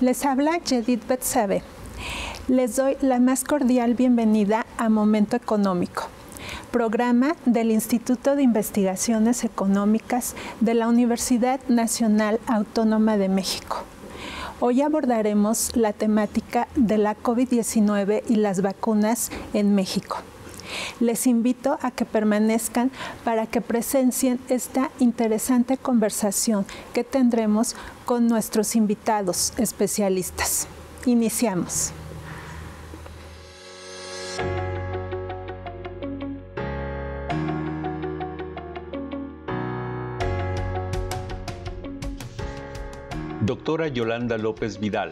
Les habla Yedid Betzabe, Les doy la más cordial bienvenida a Momento Económico, programa del Instituto de Investigaciones Económicas de la Universidad Nacional Autónoma de México. Hoy abordaremos la temática de la COVID-19 y las vacunas en México. Les invito a que permanezcan para que presencien esta interesante conversación que tendremos con nuestros invitados especialistas. Iniciamos. Doctora Yolanda López Vidal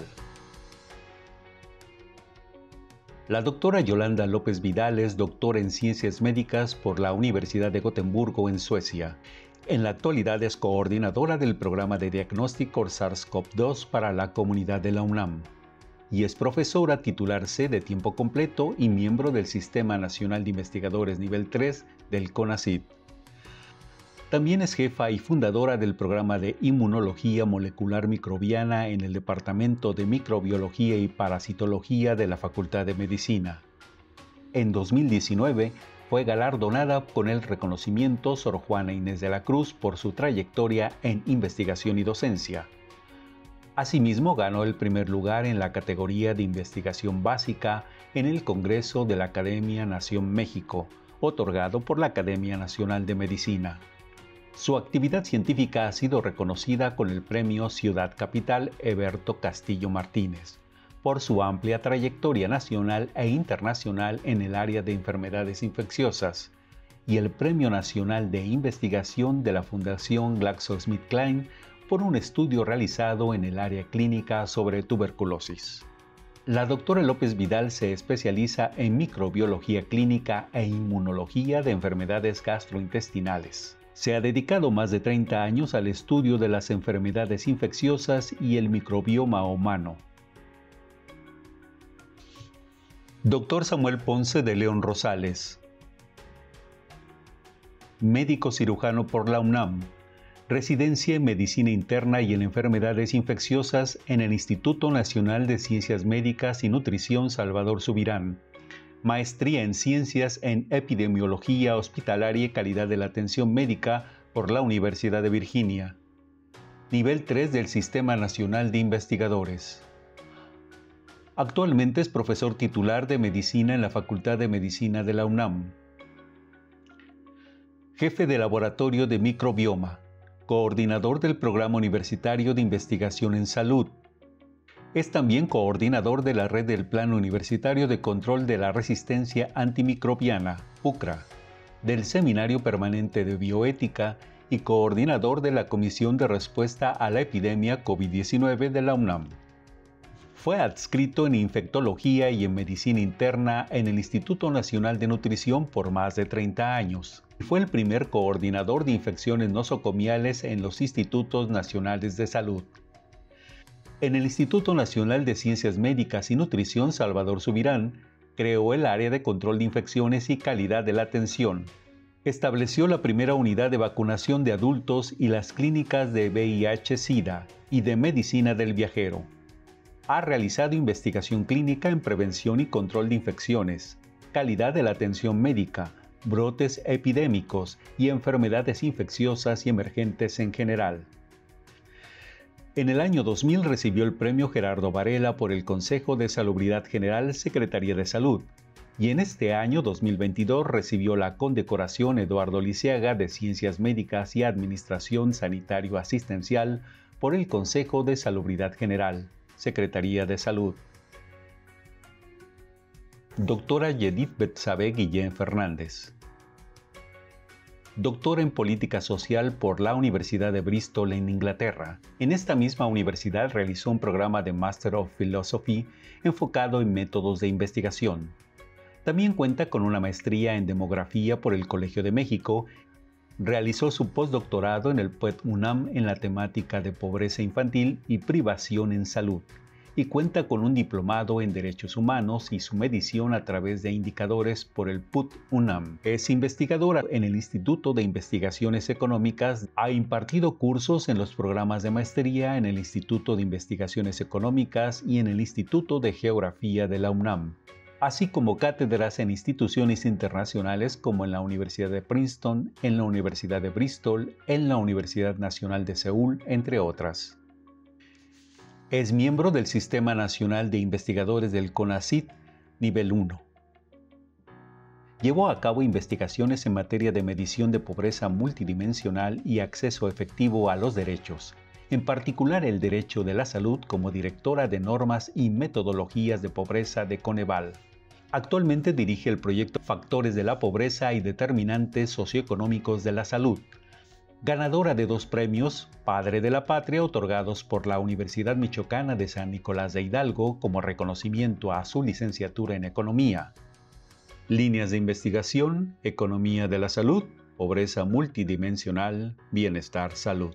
la doctora Yolanda López Vidal es doctora en ciencias médicas por la Universidad de Gotemburgo en Suecia. En la actualidad es coordinadora del programa de diagnóstico SARS-CoV-2 para la comunidad de la UNAM y es profesora titular C de tiempo completo y miembro del Sistema Nacional de Investigadores Nivel 3 del CONACYT. También es jefa y fundadora del programa de Inmunología Molecular Microbiana en el Departamento de Microbiología y Parasitología de la Facultad de Medicina. En 2019 fue galardonada con el reconocimiento Sor Juana Inés de la Cruz por su trayectoria en investigación y docencia. Asimismo, ganó el primer lugar en la categoría de investigación básica en el Congreso de la Academia Nación México, otorgado por la Academia Nacional de Medicina. Su actividad científica ha sido reconocida con el premio Ciudad Capital Eberto Castillo Martínez por su amplia trayectoria nacional e internacional en el área de enfermedades infecciosas y el Premio Nacional de Investigación de la Fundación GlaxoSmithKline por un estudio realizado en el área clínica sobre tuberculosis. La doctora López Vidal se especializa en microbiología clínica e inmunología de enfermedades gastrointestinales. Se ha dedicado más de 30 años al estudio de las enfermedades infecciosas y el microbioma humano. Doctor Samuel Ponce de León Rosales. Médico cirujano por la UNAM. Residencia en Medicina Interna y en Enfermedades Infecciosas en el Instituto Nacional de Ciencias Médicas y Nutrición Salvador Subirán maestría en ciencias en epidemiología hospitalaria y calidad de la atención médica por la Universidad de Virginia. Nivel 3 del Sistema Nacional de Investigadores. Actualmente es profesor titular de medicina en la Facultad de Medicina de la UNAM. Jefe de Laboratorio de Microbioma. Coordinador del Programa Universitario de Investigación en Salud es también coordinador de la red del Plan Universitario de Control de la Resistencia Antimicrobiana, PUCRA, del Seminario Permanente de Bioética y coordinador de la Comisión de Respuesta a la Epidemia COVID-19 de la UNAM. Fue adscrito en infectología y en medicina interna en el Instituto Nacional de Nutrición por más de 30 años. Fue el primer coordinador de infecciones nosocomiales en los institutos nacionales de salud. En el Instituto Nacional de Ciencias Médicas y Nutrición Salvador Subirán creó el área de control de infecciones y calidad de la atención. Estableció la primera unidad de vacunación de adultos y las clínicas de VIH-Sida y de medicina del viajero. Ha realizado investigación clínica en prevención y control de infecciones, calidad de la atención médica, brotes epidémicos y enfermedades infecciosas y emergentes en general. En el año 2000 recibió el premio Gerardo Varela por el Consejo de Salubridad General Secretaría de Salud y en este año 2022 recibió la condecoración Eduardo Liceaga de Ciencias Médicas y Administración Sanitario Asistencial por el Consejo de Salubridad General, Secretaría de Salud. Doctora Yedith Betsabe Guillén Fernández. Doctor en política social por la Universidad de Bristol en Inglaterra. En esta misma universidad realizó un programa de Master of Philosophy enfocado en métodos de investigación. También cuenta con una maestría en demografía por el Colegio de México. Realizó su postdoctorado en el PUET UNAM en la temática de pobreza infantil y privación en salud y cuenta con un diplomado en Derechos Humanos y su medición a través de indicadores por el PUT UNAM. Es investigadora en el Instituto de Investigaciones Económicas, ha impartido cursos en los programas de maestría en el Instituto de Investigaciones Económicas y en el Instituto de Geografía de la UNAM así como cátedras en instituciones internacionales como en la Universidad de Princeton, en la Universidad de Bristol, en la Universidad Nacional de Seúl, entre otras. Es miembro del Sistema Nacional de Investigadores del CONACYT nivel 1. Llevó a cabo investigaciones en materia de medición de pobreza multidimensional y acceso efectivo a los derechos, en particular el derecho de la salud como directora de normas y metodologías de pobreza de Coneval. Actualmente dirige el proyecto Factores de la Pobreza y Determinantes Socioeconómicos de la Salud, ganadora de dos premios Padre de la Patria otorgados por la Universidad Michoacana de San Nicolás de Hidalgo como reconocimiento a su licenciatura en Economía. Líneas de investigación, Economía de la Salud, Pobreza Multidimensional, Bienestar Salud.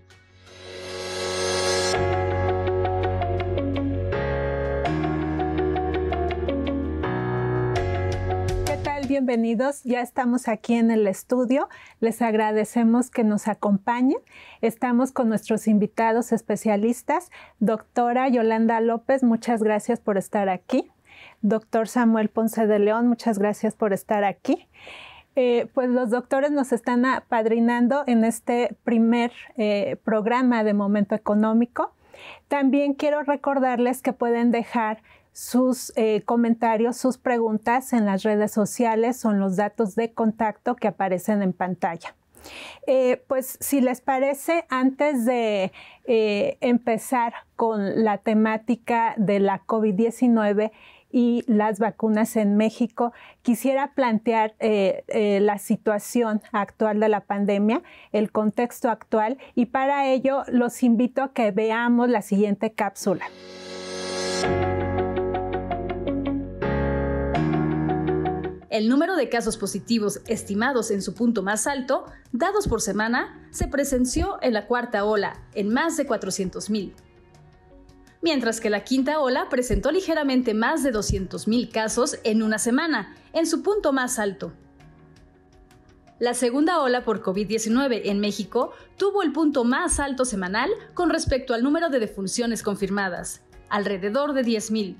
bienvenidos. Ya estamos aquí en el estudio. Les agradecemos que nos acompañen. Estamos con nuestros invitados especialistas. Doctora Yolanda López, muchas gracias por estar aquí. Doctor Samuel Ponce de León, muchas gracias por estar aquí. Eh, pues los doctores nos están apadrinando en este primer eh, programa de momento económico. También quiero recordarles que pueden dejar sus eh, comentarios, sus preguntas en las redes sociales son los datos de contacto que aparecen en pantalla. Eh, pues si les parece, antes de eh, empezar con la temática de la COVID-19 y las vacunas en México, quisiera plantear la situación actual de la pandemia, el contexto actual, y para ello los invito a que veamos la siguiente cápsula. El número de casos positivos estimados en su punto más alto, dados por semana, se presenció en la cuarta ola, en más de 400.000. Mientras que la quinta ola presentó ligeramente más de 200.000 casos en una semana, en su punto más alto. La segunda ola por COVID-19 en México tuvo el punto más alto semanal con respecto al número de defunciones confirmadas, alrededor de 10.000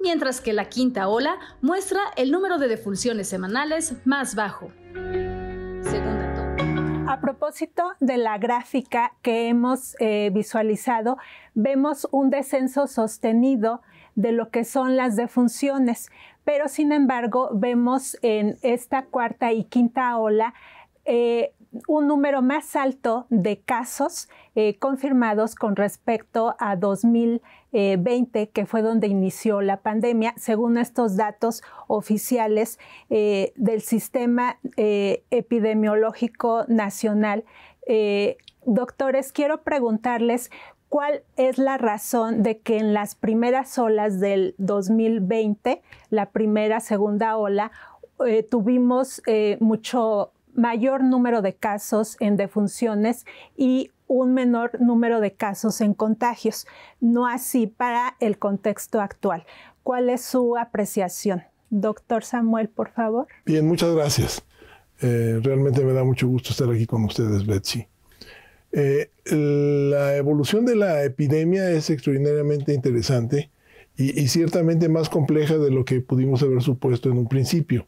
mientras que la quinta ola muestra el número de defunciones semanales más bajo. a propósito de la gráfica que hemos eh, visualizado, vemos un descenso sostenido de lo que son las defunciones, pero sin embargo vemos en esta cuarta y quinta ola eh, un número más alto de casos eh, confirmados con respecto a 2000 20, eh, que fue donde inició la pandemia, según estos datos oficiales eh, del Sistema eh, Epidemiológico Nacional. doctores, quiero preguntarles cuál es la razón de que en las primeras olas del 2020, la primera, segunda ola, tuvimos mucho mayor número de casos en defunciones y un menor número de casos en contagios, no así para el contexto actual. ¿Cuál es su apreciación? Doctor Samuel, por favor. Bien, muchas gracias. Eh, realmente me da mucho gusto estar aquí con ustedes, Betsy. Eh, la evolución de la epidemia es extraordinariamente interesante y, ciertamente más compleja de lo que pudimos haber supuesto en un principio.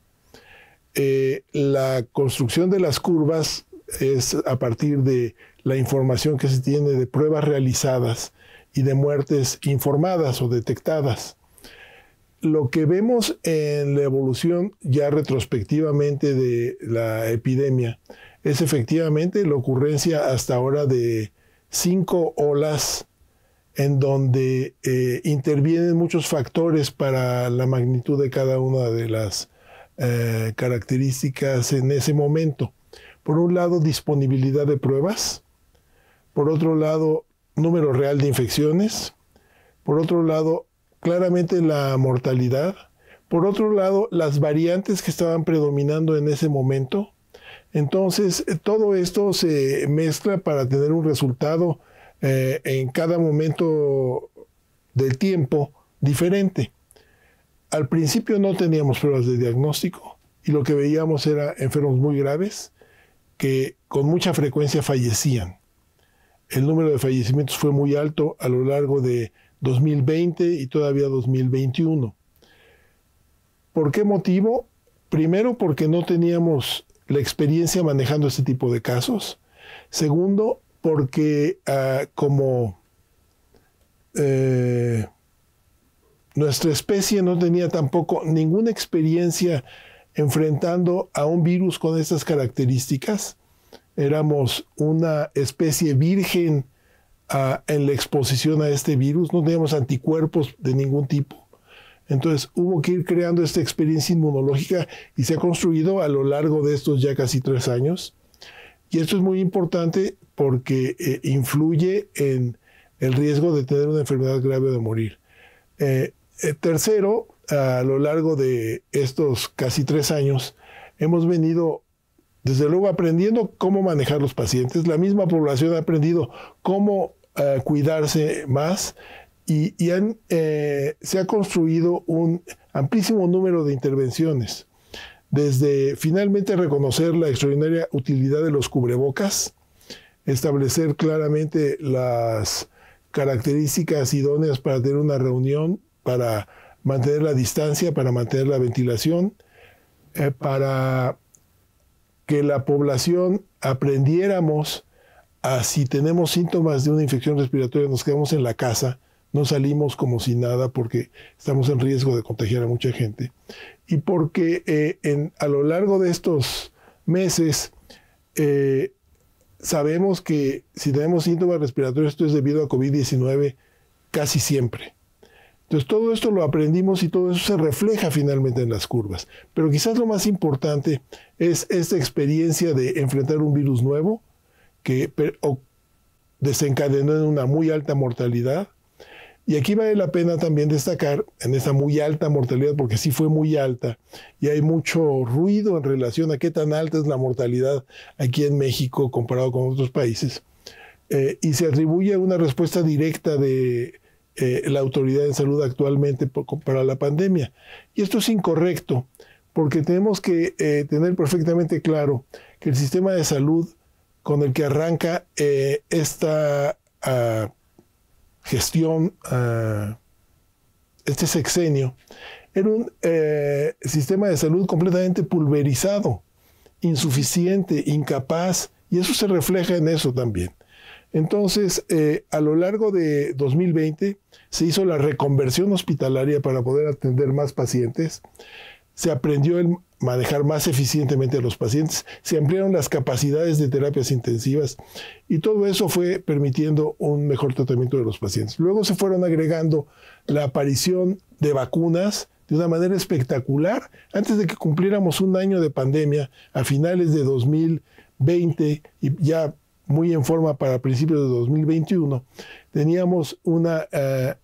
Eh, la construcción de las curvas es a partir de la información que se tiene de pruebas realizadas y de muertes informadas o detectadas. Lo que vemos en la evolución ya retrospectivamente de la epidemia es efectivamente la ocurrencia hasta ahora de cinco olas en donde eh, intervienen muchos factores para la magnitud de cada una de las eh, características en ese momento. Por un lado, disponibilidad de pruebas, por otro lado, número real de infecciones, por otro lado, claramente la mortalidad, por otro lado, las variantes que estaban predominando en ese momento. Entonces, eh, todo esto se mezcla para tener un resultado eh, en cada momento del tiempo diferente. Al principio no teníamos pruebas de diagnóstico y lo que veíamos era enfermos muy graves que con mucha frecuencia fallecían. El número de fallecimientos fue muy alto a lo largo de 2020 y todavía 2021. ¿Por qué motivo? Primero, porque no teníamos la experiencia manejando este tipo de casos. Segundo, porque ah, como eh, nuestra especie no tenía tampoco ninguna experiencia enfrentando a un virus con estas características, éramos una especie virgen ah, en la exposición a este virus, no teníamos anticuerpos de ningún tipo. Entonces hubo que ir creando esta experiencia inmunológica y se ha construido a lo largo de estos ya casi tres años. Y esto es muy importante porque eh, influye en el riesgo de tener una enfermedad grave o de morir. Eh, eh, tercero, a lo largo de estos casi tres años, hemos venido desde luego aprendiendo cómo manejar los pacientes, la misma población ha aprendido cómo eh, cuidarse más y, eh, se ha construido un amplísimo número de intervenciones, desde finalmente reconocer la extraordinaria utilidad de los cubrebocas, establecer claramente las características idóneas para tener una reunión, para mantener la distancia, para mantener la ventilación, eh, para que la población aprendiéramos a si tenemos síntomas de una infección respiratoria, nos quedamos en la casa, no salimos como si nada porque estamos en riesgo de contagiar a mucha gente. Y porque eh, a lo largo de estos meses eh, sabemos que si tenemos síntomas respiratorios, esto es debido a COVID-19 casi siempre. Entonces todo esto lo aprendimos y todo eso se refleja finalmente en las curvas. Pero quizás lo más importante es esta experiencia de enfrentar un virus nuevo que desencadenó en una muy alta mortalidad. Y aquí vale la pena también destacar en esa muy alta mortalidad, porque sí fue muy alta, y hay mucho ruido en relación a qué tan alta es la mortalidad aquí en México comparado con otros países. Eh, y se atribuye a una respuesta directa de, eh, la autoridad en salud actualmente para la pandemia. Y esto es incorrecto, porque tenemos que eh, tener perfectamente claro que el sistema de salud con el que arranca eh, esta ah, gestión, ah, este sexenio, era un sistema de salud completamente pulverizado, insuficiente, incapaz, y eso se refleja en eso también. Entonces, eh, a lo largo de 2020 se hizo la reconversión hospitalaria para poder atender más pacientes, se aprendió a manejar más eficientemente a los pacientes, se ampliaron las capacidades de terapias intensivas y todo eso fue permitiendo un mejor tratamiento de los pacientes. Luego se fueron agregando la aparición de vacunas, de una manera espectacular. Antes de que cumpliéramos un año de pandemia, a finales de 2020 y ya muy en forma para principios de 2021, teníamos una eh,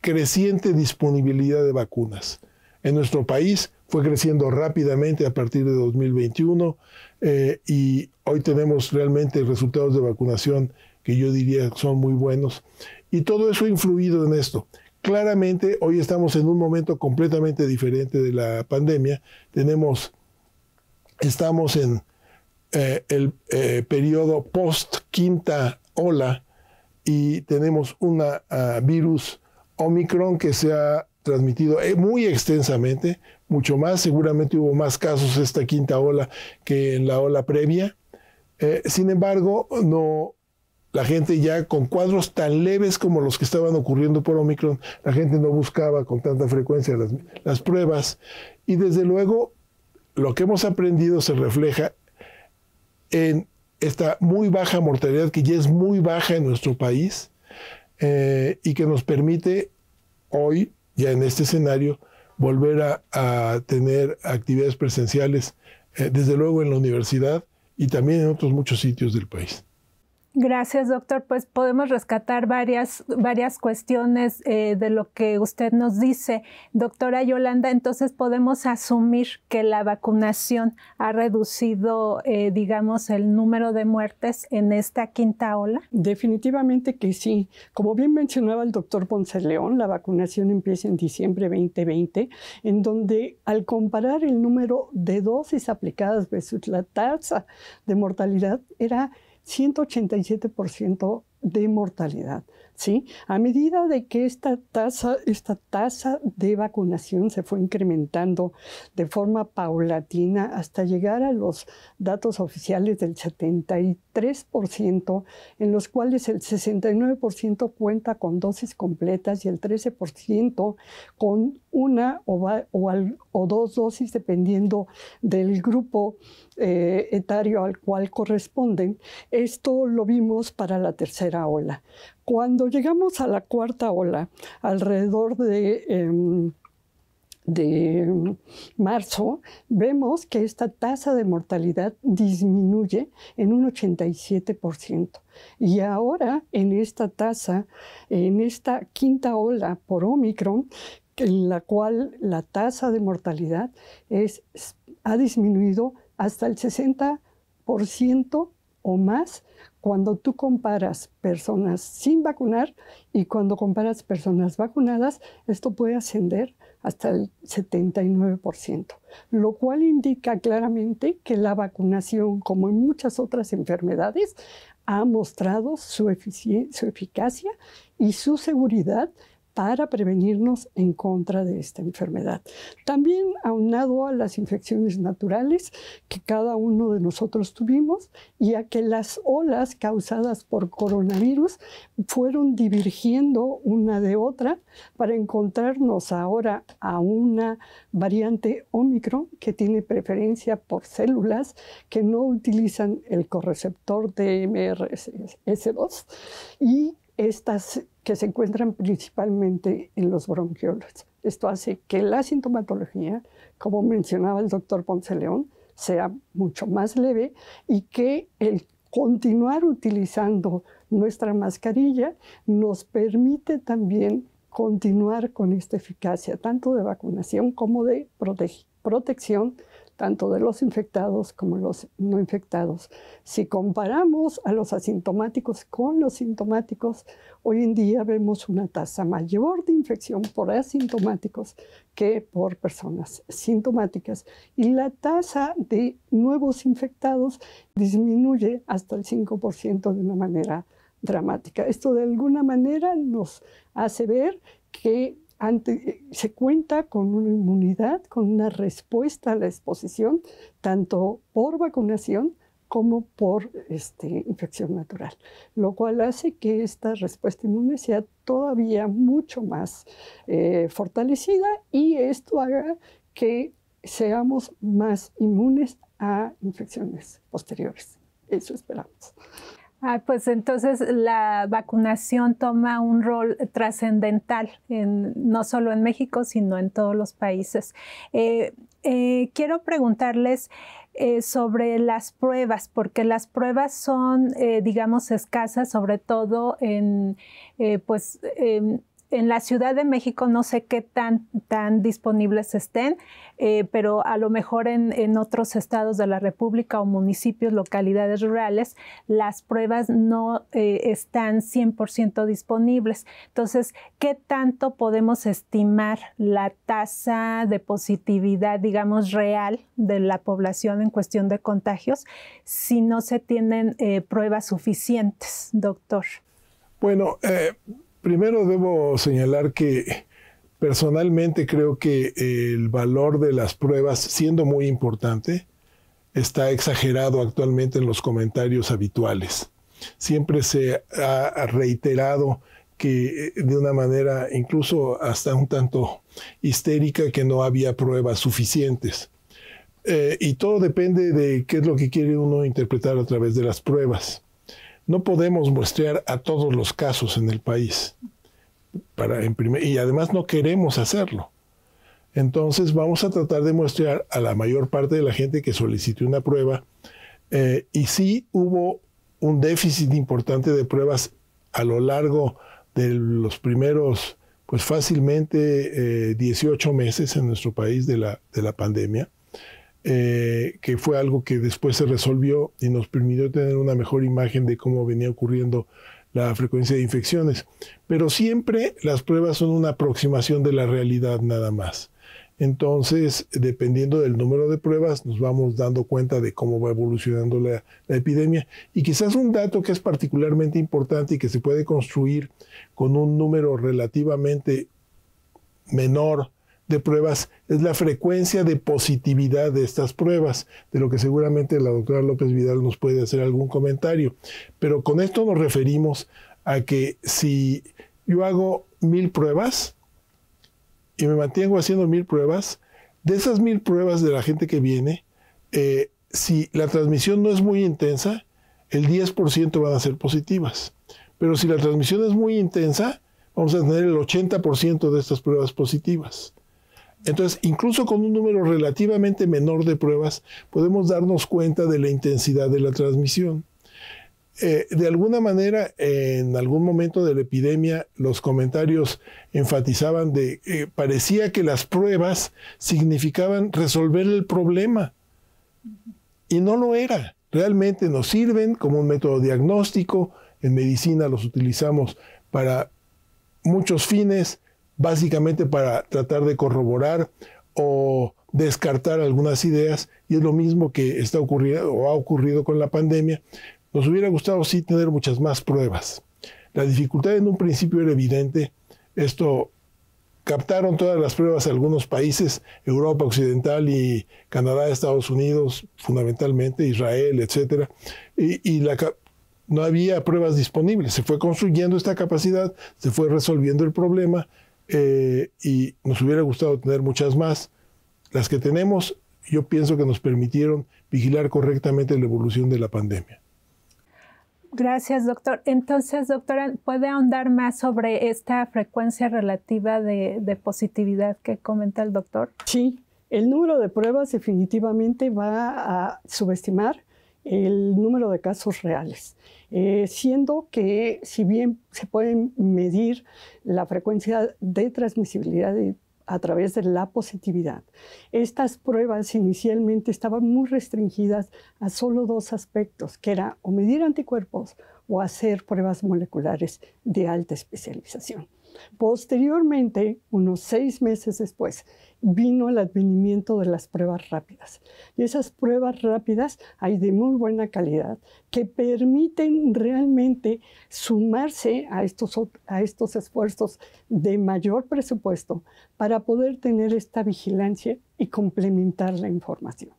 creciente disponibilidad de vacunas. En nuestro país fue creciendo rápidamente a partir de 2021 eh, y hoy tenemos realmente resultados de vacunación que yo diría son muy buenos. Y todo eso ha influido en esto. Claramente hoy estamos en un momento completamente diferente de la pandemia. Tenemos, estamos en eh, el eh, periodo post quinta ola y tenemos un ah, virus Omicron que se ha transmitido eh, muy extensamente, mucho más, seguramente hubo más casos esta quinta ola que en la ola previa. sin embargo, no, la gente ya con cuadros tan leves como los que estaban ocurriendo por Omicron, la gente no buscaba con tanta frecuencia las, las pruebas. Y desde luego, lo que hemos aprendido se refleja en esta muy baja mortalidad que ya es muy baja en nuestro país eh, y que nos permite hoy, ya en este escenario, volver a, tener actividades presenciales, eh, desde luego en la universidad y también en otros muchos sitios del país. Gracias, doctor. Pues podemos rescatar varias, varias cuestiones eh, de lo que usted nos dice. Doctora Yolanda, entonces podemos asumir que la vacunación ha reducido, eh, digamos, el número de muertes en esta quinta ola. Definitivamente que sí. Como bien mencionaba el doctor Ponce León, la vacunación empieza en diciembre 2020, en donde al comparar el número de dosis aplicadas versus la tasa de mortalidad, era 187% de mortalidad. ¿sí? A medida de que esta tasa, esta tasa de vacunación se fue incrementando de forma paulatina hasta llegar a los datos oficiales del 73%, en los cuales el 69% cuenta con dosis completas y el 13% con una o, dos dosis dependiendo del grupo eh, etario al cual corresponden. Esto lo vimos para la tercera ola. Cuando llegamos a la cuarta ola, alrededor de... Em, de marzo, vemos que esta tasa de mortalidad disminuye en un 87%. Y ahora en esta tasa, en esta quinta ola por Omicron, en la cual la tasa de mortalidad ha disminuido hasta el 60% o más cuando tú comparas personas sin vacunar y cuando comparas personas vacunadas, esto puede ascender hasta el 79%, lo cual indica claramente que la vacunación, como en muchas otras enfermedades, ha mostrado su eficacia y su seguridad para prevenirnos en contra de esta enfermedad. También aunado a las infecciones naturales que cada uno de nosotros tuvimos y a que las olas causadas por coronavirus fueron divergiendo una de otra para encontrarnos ahora a una variante Omicron que tiene preferencia por células que no utilizan el correceptor de MRS2 y estas que se encuentran principalmente en los bronquiolos. Esto hace que la sintomatología, como mencionaba el doctor Ponce León, sea mucho más leve y que el continuar utilizando nuestra mascarilla nos permite también continuar con esta eficacia tanto de vacunación como de protección tanto de los infectados como los no infectados. Si comparamos a los asintomáticos con los sintomáticos, hoy en día vemos una tasa mayor de infección por asintomáticos que por personas sintomáticas y la tasa de nuevos infectados disminuye hasta el 5% de una manera dramática. Esto de alguna manera nos hace ver que eh, se cuenta con una inmunidad, con una respuesta a la exposición, tanto por vacunación como por este, infección natural, lo cual hace que esta respuesta inmune sea todavía mucho más eh, fortalecida y esto haga que seamos más inmunes a infecciones posteriores. Eso esperamos. Ah, pues entonces la vacunación toma un rol trascendental, no solo en México, sino en todos los países. Eh, eh, quiero preguntarles eh, sobre las pruebas, porque las pruebas son, digamos, escasas, sobre todo en, pues, em, en la Ciudad de México no sé qué tan, tan disponibles estén, eh, pero a lo mejor en, otros estados de la República o municipios, localidades rurales, las pruebas no eh, están 100% disponibles. Entonces, ¿qué tanto podemos estimar la tasa de positividad, digamos, real de la población en cuestión de contagios si no se tienen eh, pruebas suficientes, doctor? Bueno, Primero debo señalar que personalmente creo que el valor de las pruebas, siendo muy importante, está exagerado actualmente en los comentarios habituales. Siempre se ha reiterado que eh, de una manera incluso hasta un tanto histérica que no había pruebas suficientes. Eh, y todo depende de qué es lo que quiere uno interpretar a través de las pruebas. No podemos muestrear a todos los casos en el país. y además no queremos hacerlo. Entonces vamos a tratar de muestrear a la mayor parte de la gente que solicite una prueba. Eh, y sí hubo un déficit importante de pruebas a lo largo de los primeros, pues fácilmente 18 eh, meses en nuestro país de la pandemia. Eh, que fue algo que después se resolvió y nos permitió tener una mejor imagen de cómo venía ocurriendo la frecuencia de infecciones. Pero siempre las pruebas son una aproximación de la realidad nada más. Entonces, dependiendo del número de pruebas, nos vamos dando cuenta de cómo va evolucionando la, la, epidemia. Y quizás un dato que es particularmente importante y que se puede construir con un número relativamente menor de pruebas es la frecuencia de positividad de estas pruebas, de lo que seguramente la doctora López Vidal nos puede hacer algún comentario. Pero con esto nos referimos a que si yo hago mil pruebas y me mantengo haciendo mil pruebas, de esas mil pruebas de la gente que viene, eh, si la transmisión no es muy intensa, el 10% van a ser positivas. Pero si la transmisión es muy intensa, vamos a tener el 80% de estas pruebas positivas. Entonces, incluso con un número relativamente menor de pruebas, podemos darnos cuenta de la intensidad de la transmisión. Eh, de alguna manera, en algún momento de la epidemia, los comentarios enfatizaban de, que eh, parecía que las pruebas significaban resolver el problema. Y no lo era. Realmente nos sirven como un método diagnóstico. En medicina los utilizamos para muchos fines, básicamente para tratar de corroborar o descartar algunas ideas, y es lo mismo que está ocurriendo o ha ocurrido con la pandemia. Nos hubiera gustado sí tener muchas más pruebas. La dificultad en un principio era evidente, esto captaron todas las pruebas algunos países, Europa Occidental y Canadá, Estados Unidos, fundamentalmente Israel, etcétera, y, no había pruebas disponibles. Se fue construyendo esta capacidad, se fue resolviendo el problema, eh, y nos hubiera gustado tener muchas más. Las que tenemos, yo pienso que nos permitieron vigilar correctamente la evolución de la pandemia. Gracias, doctor. Entonces, doctora, ¿puede ahondar más sobre esta frecuencia relativa de, de positividad que comenta el doctor? Sí, el número de pruebas definitivamente va a subestimar el número de casos reales, eh, siendo que si bien se pueden medir la frecuencia de transmisibilidad a través de la positividad, estas pruebas inicialmente estaban muy restringidas a solo dos aspectos, que era o medir anticuerpos o hacer pruebas moleculares de alta especialización. Posteriormente, unos seis meses después, vino el advenimiento de las pruebas rápidas. Y esas pruebas rápidas hay de muy buena calidad que permiten realmente sumarse a estos, a estos esfuerzos de mayor presupuesto para poder tener esta vigilancia y complementar la información.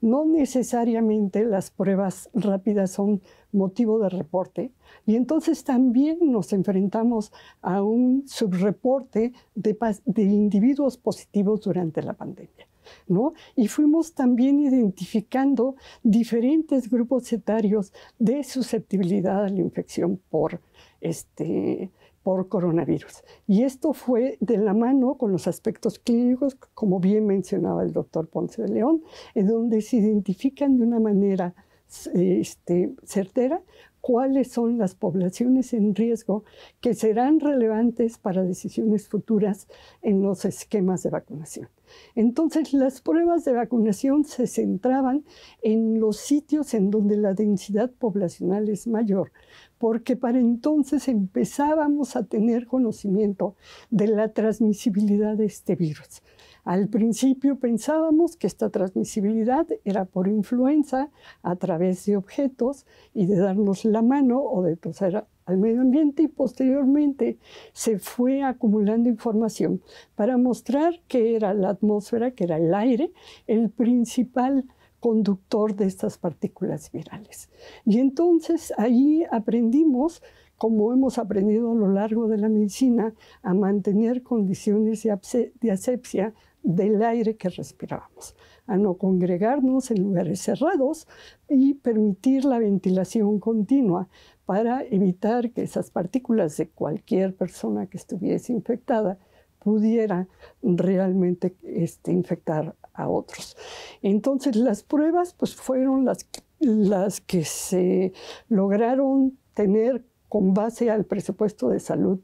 No necesariamente las pruebas rápidas son motivo de reporte y entonces también nos enfrentamos a un subreporte de, individuos positivos durante la pandemia. ¿No? Y fuimos también identificando diferentes grupos etarios de susceptibilidad a la infección por este, por coronavirus. Y esto fue de la mano con los aspectos clínicos, como bien mencionaba el doctor Ponce de León, en donde se identifican de una manera este, certera cuáles son las poblaciones en riesgo que serán relevantes para decisiones futuras en los esquemas de vacunación. Entonces, las pruebas de vacunación se centraban en los sitios en donde la densidad poblacional es mayor porque para entonces empezábamos a tener conocimiento de la transmisibilidad de este virus. Al principio pensábamos que esta transmisibilidad era por influenza a través de objetos y de darnos la mano o de toser al medio ambiente y posteriormente se fue acumulando información para mostrar que era la atmósfera, que era el aire, el principal conductor de estas partículas virales. Y entonces ahí aprendimos, como hemos aprendido a lo largo de la medicina, a mantener condiciones de asepsia del aire que respirábamos, a no congregarnos en lugares cerrados y permitir la ventilación continua para evitar que esas partículas de cualquier persona que estuviese infectada pudiera realmente este, infectar a otros. Entonces las pruebas pues, fueron las, las que se lograron tener con base al presupuesto de salud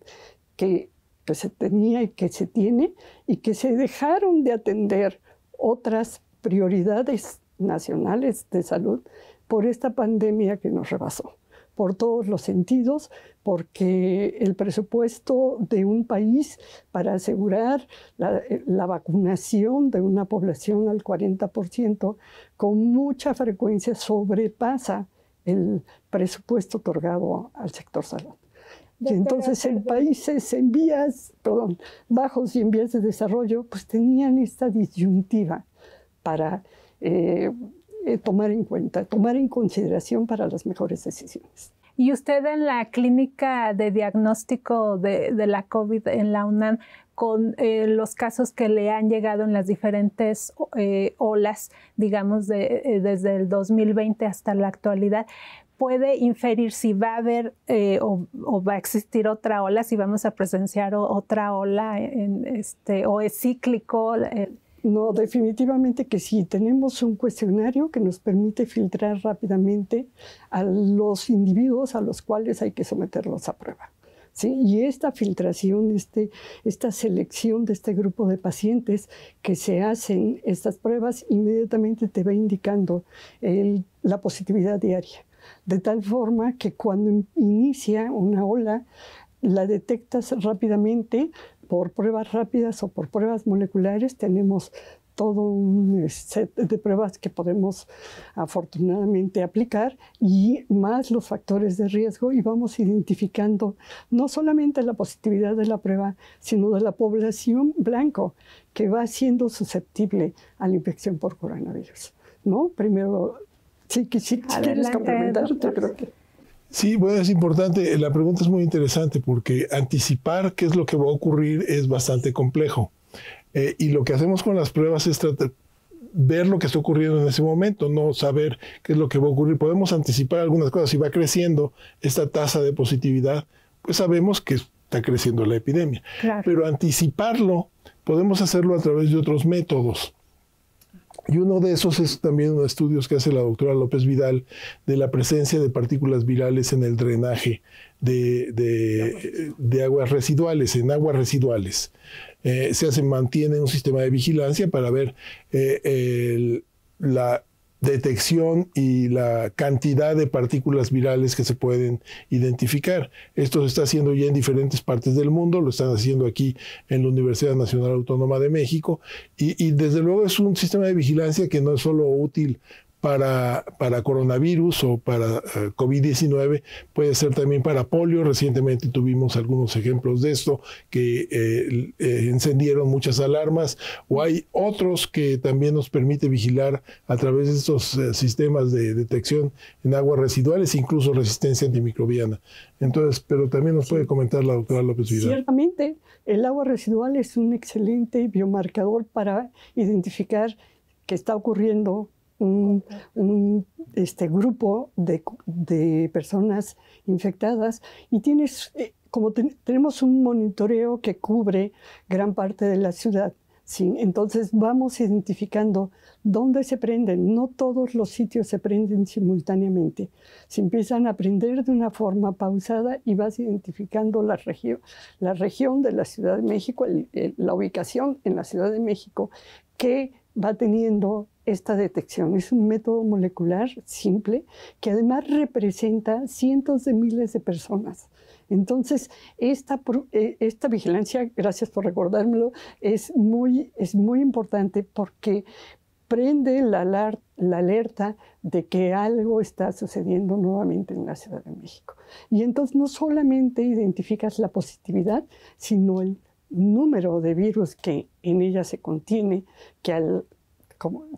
que, que, pues, se tenía y que se tiene y que se dejaron de atender otras prioridades nacionales de salud por esta pandemia que nos rebasó por todos los sentidos, porque el presupuesto de un país para asegurar la, eh, vacunación de una población al 40% con mucha frecuencia sobrepasa el presupuesto otorgado al sector salud. Y entonces en países en vías, perdón, bajos y en vías de desarrollo, pues tenían esta disyuntiva para eh, eh, tomar en cuenta, tomar en consideración para las mejores decisiones. Y usted en la clínica de diagnóstico de, la COVID en la UNAM, con eh, los casos que le han llegado en las diferentes eh, olas, digamos, de, desde el 2020 hasta la actualidad, puede inferir si va a haber o, va a existir otra ola, si vamos a presenciar otra ola, en este, o es cíclico. El, no, definitivamente que sí. Tenemos un cuestionario que nos permite filtrar rápidamente a los individuos a los cuales hay que someterlos a prueba. ¿sí? Y esta filtración, este, esta selección de este grupo de pacientes que se hacen estas pruebas, inmediatamente te va indicando la positividad diaria. De tal forma que cuando inicia una ola, la detectas rápidamente, por pruebas rápidas o por pruebas moleculares. Tenemos todo un eh, set de pruebas que podemos afortunadamente aplicar y más los factores de riesgo y vamos identificando no solamente la positividad de la prueba, sino de la población blanco que va siendo susceptible a la infección por coronavirus. ¿No? Primero, sí, sí, quieres complementar, creo que... Sí, bueno, es importante. La pregunta es muy interesante porque anticipar qué es lo que va a ocurrir es bastante complejo. Eh, y lo que hacemos con las pruebas es ver lo que está ocurriendo en ese momento, no saber qué es lo que va a ocurrir. Podemos anticipar algunas cosas. Si va creciendo esta tasa de positividad, pues sabemos que está creciendo la epidemia. Pero anticiparlo podemos hacerlo a través de otros métodos. Y uno de esos es también unos estudios que hace la doctora López Vidal de la presencia de partículas virales en el drenaje de, aguas residuales, en aguas residuales. Eh, se mantiene un sistema de vigilancia para ver eh, la, detección y la cantidad de partículas virales que se pueden identificar. Esto se está haciendo ya en diferentes partes del mundo, lo están haciendo aquí en la Universidad Nacional Autónoma de México y, desde luego es un sistema de vigilancia que no es solo útil para, para coronavirus o para eh, COVID-19, puede ser también para polio. Recientemente tuvimos algunos ejemplos de esto que eh, eh, encendieron muchas alarmas o hay otros que también nos permite vigilar a través de estos sistemas de detección en aguas residuales, incluso resistencia antimicrobiana. Entonces, pero también nos puede comentar la doctora López Vidal. Ciertamente, el agua residual es un excelente biomarcador para identificar qué está ocurriendo un, este grupo de, de, personas infectadas y tienes, eh, como tenemos un monitoreo que cubre gran parte de la ciudad, ¿sí? entonces vamos identificando dónde se prenden. No todos los sitios se prenden simultáneamente. Se empiezan a prender de una forma pausada y vas identificando la, región la región de la Ciudad de México, la ubicación en la Ciudad de México, que va teniendo esta detección. Es un método molecular simple que además representa cientos de miles de personas. Entonces, esta, eh, esta vigilancia, gracias por recordármelo, es muy, es muy importante porque prende la, la, alerta de que algo está sucediendo nuevamente en la Ciudad de México. Y entonces no solamente identificas la positividad, sino el número de virus que en ella se contiene, que al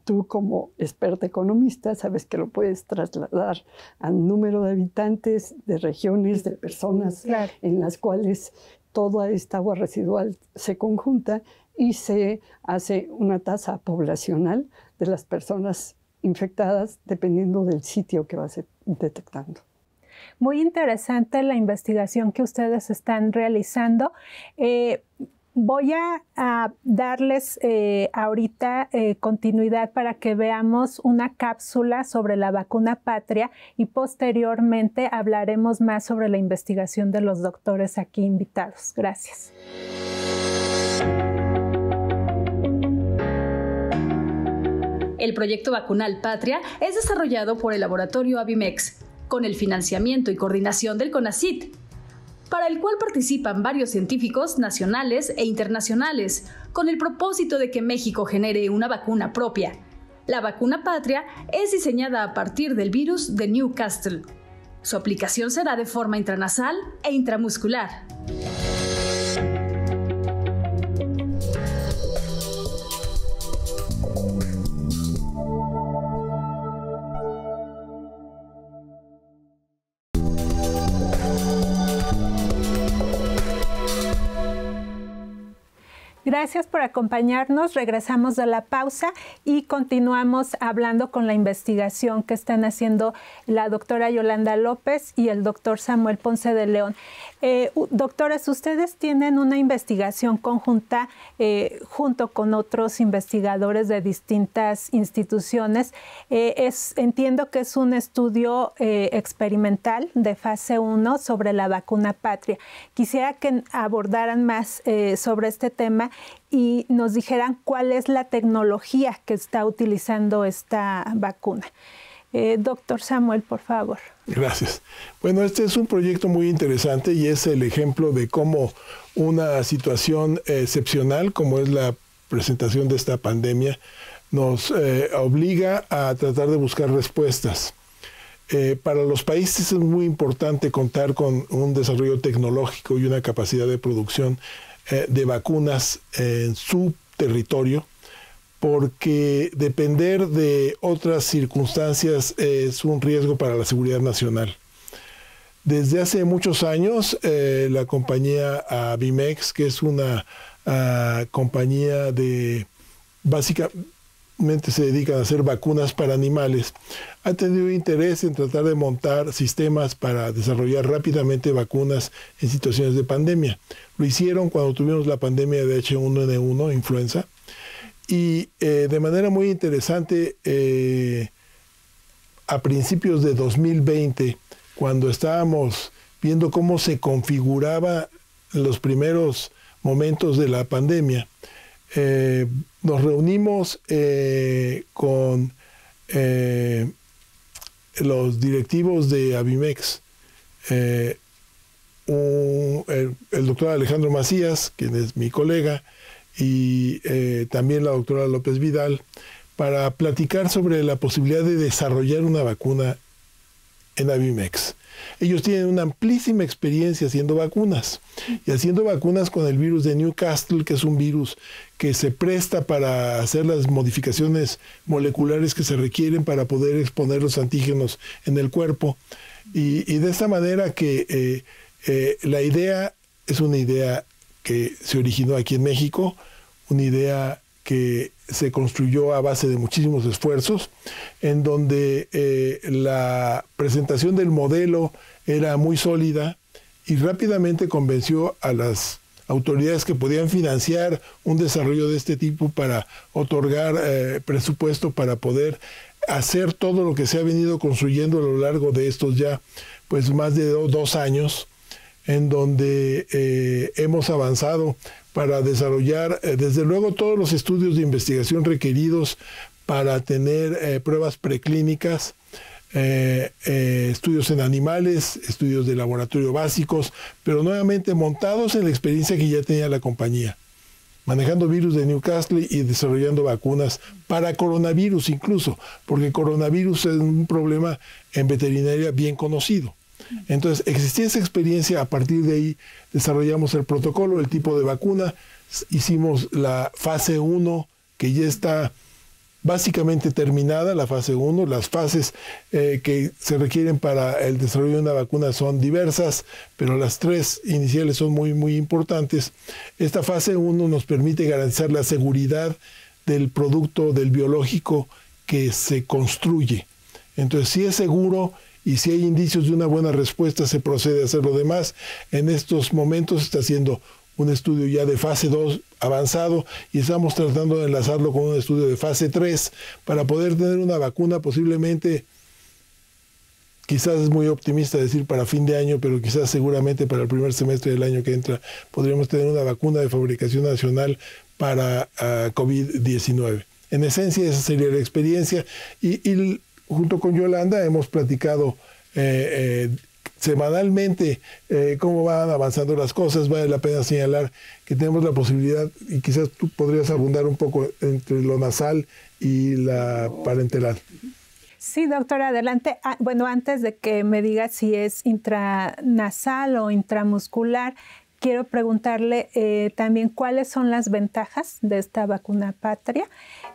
tú como experta economista sabes que lo puedes trasladar al número de habitantes, de regiones, de personas en las cuales toda esta agua residual se conjunta y se hace una tasa poblacional de las personas infectadas dependiendo del sitio que vas detectando. Muy interesante la investigación que ustedes están realizando. Eh, Voy a, darles eh, ahorita eh, continuidad para que veamos una cápsula sobre la vacuna patria y posteriormente hablaremos más sobre la investigación de los doctores aquí invitados. Gracias. El proyecto vacunal Patria es desarrollado por el laboratorio Avimex con el financiamiento y coordinación del CONACIT para el cual participan varios científicos nacionales e internacionales, con el propósito de que México genere una vacuna propia. La vacuna patria es diseñada a partir del virus de Newcastle. Su aplicación será de forma intranasal e intramuscular. gracias por acompañarnos. Regresamos de la pausa y continuamos hablando con la investigación que están haciendo la doctora Yolanda López y el doctor Samuel Ponce de León. Eh, doctoras, ustedes tienen una investigación conjunta eh, junto con otros investigadores de distintas instituciones. Eh, entiendo que es un estudio experimental de fase 1 sobre la vacuna patria. Quisiera que abordaran más sobre este tema y nos dijeran cuál es la tecnología que está utilizando esta vacuna. Eh, doctor Samuel, por favor. Gracias. Bueno, este es un proyecto muy interesante y es el ejemplo de cómo una situación excepcional como es la presentación de esta pandemia nos eh, obliga a tratar de buscar respuestas. Eh, para los países es muy importante contar con un desarrollo tecnológico y una capacidad de producción eh, de vacunas en su territorio, porque depender de otras circunstancias es un riesgo para la seguridad nacional. Desde hace muchos años, eh, la compañía Avimex, que es una ah, compañía de básica, se dedican a hacer vacunas para animales, ha tenido interés en tratar de montar sistemas para desarrollar rápidamente vacunas en situaciones de pandemia. Lo hicieron cuando tuvimos la pandemia de H1N1, influenza, y eh, de manera muy interesante, eh, a principios de 2020, cuando estábamos viendo cómo se configuraba los primeros momentos de la pandemia, eh, nos reunimos eh, con eh, los directivos de Avimex, eh, el, el, doctor Alejandro Macías, quien es mi colega, y también la doctora López Vidal, para platicar sobre la posibilidad de desarrollar una vacuna en Avimex. Ellos tienen una amplísima experiencia haciendo vacunas y haciendo vacunas con el virus de Newcastle, que es un virus que se presta para hacer las modificaciones moleculares que se requieren para poder exponer los antígenos en el cuerpo. Y, de esta manera que eh, eh, la idea es una idea que se originó aquí en México, una idea que se construyó a base de muchísimos esfuerzos, en donde eh, la presentación del modelo era muy sólida y rápidamente convenció a las autoridades que podían financiar un desarrollo de este tipo para otorgar eh, presupuesto para poder hacer todo lo que se ha venido construyendo a lo largo de estos ya pues más de dos años en donde eh, hemos avanzado para desarrollar, eh, desde luego, todos los estudios de investigación requeridos para tener eh, pruebas preclínicas, estudios en animales, estudios de laboratorio básicos, pero nuevamente montados en la experiencia que ya tenía la compañía, manejando virus de Newcastle y desarrollando vacunas para coronavirus incluso, porque coronavirus es un problema en veterinaria bien conocido. Entonces, existía esa experiencia, a partir de ahí desarrollamos el protocolo, el tipo de vacuna, hicimos la fase 1, que ya está básicamente terminada, la fase 1. Las fases eh, que se requieren para el desarrollo de una vacuna son diversas, pero las tres iniciales son muy, muy importantes. Esta fase 1 nos permite garantizar la seguridad del producto, del biológico que se construye. Entonces, si es seguro y si hay indicios de una buena respuesta se procede a hacer lo demás. En estos momentos se está haciendo un estudio ya de fase 2 avanzado y estamos tratando de enlazarlo con un estudio de fase 3 para poder tener una vacuna posiblemente, quizás es muy optimista decir para fin de año, pero quizás seguramente para el primer semestre del año que entra podríamos tener una vacuna de fabricación nacional para ah, COVID-19. En esencia esa sería la experiencia y, y junto con Yolanda hemos platicado eh, eh, semanalmente eh, cómo van avanzando las cosas. Vale la pena señalar que tenemos la posibilidad, y quizás tú podrías abundar un poco entre lo nasal y la parenteral. Sí, doctora, adelante. Ah, bueno, antes de que me diga si es intranasal o intramuscular, quiero preguntarle también cuáles son las ventajas de esta vacuna patria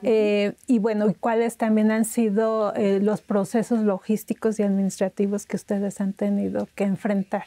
eh, y bueno, ¿cuáles también han sido eh, los procesos logísticos y administrativos que ustedes han tenido que enfrentar?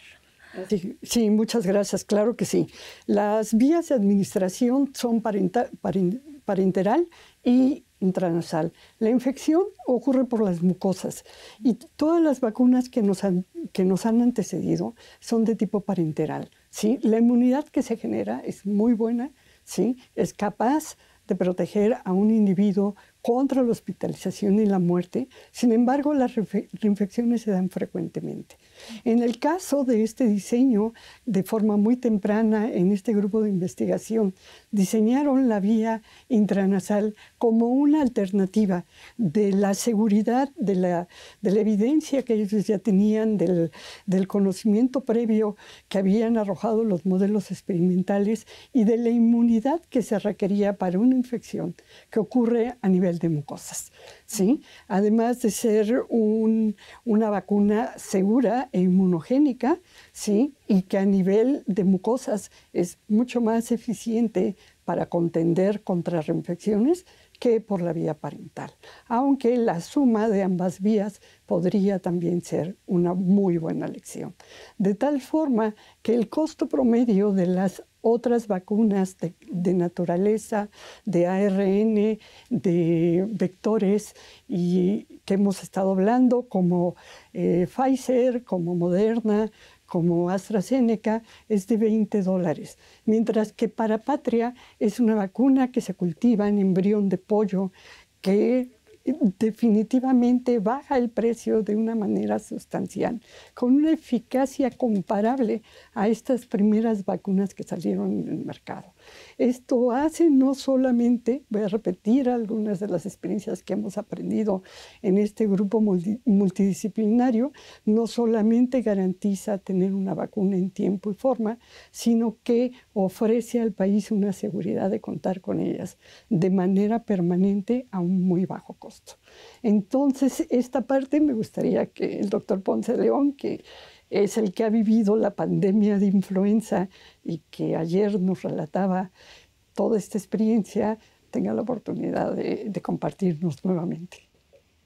Sí, muchas gracias, claro que sí. Las vías de administración son parenteral y intranasal. La infección ocurre por las mucosas y todas las vacunas que nos han, que nos han antecedido son de tipo parenteral. ¿sí? La inmunidad que se genera es muy buena, ¿sí? es capaz proteger a un individuo contra la hospitalización y la muerte, sin embargo las reinfecciones se dan frecuentemente. En el caso de este diseño, de forma muy temprana en este grupo de investigación, diseñaron la vía intranasal como una alternativa de la seguridad, de la, de la evidencia que ellos ya tenían, del, del conocimiento previo que habían arrojado los modelos experimentales y de la inmunidad que se requería para una infección que ocurre a nivel de mucosas. ¿sí? Además de ser una vacuna segura e inmunogénica, ¿sí? y que a nivel de mucosas es mucho más eficiente para contender contra reinfecciones que por la vía parental, aunque la suma de ambas vías podría también ser una muy buena lección. De tal forma que el costo promedio de las otras vacunas de, naturaleza, de ARN, de vectores, y que hemos estado hablando, como eh, Pfizer, como Moderna, como AstraZeneca, es de 20 dólares. Mientras que para Patria es una vacuna que se cultiva en embrión de pollo que definitivamente baja el precio de una manera sustancial, con una eficacia comparable a estas primeras vacunas que salieron en el mercado. Esto hace no solamente, voy a repetir algunas de las experiencias que hemos aprendido en este grupo multidisciplinario, no solamente garantiza tener una vacuna en tiempo y forma, sino que ofrece al país una seguridad de contar con ellas de manera permanente a un muy bajo costo. Entonces, esta parte me gustaría que el doctor Ponce León, que es el que ha vivido la pandemia de influenza y que ayer nos relataba toda esta experiencia, tenga la oportunidad de, compartirnos nuevamente.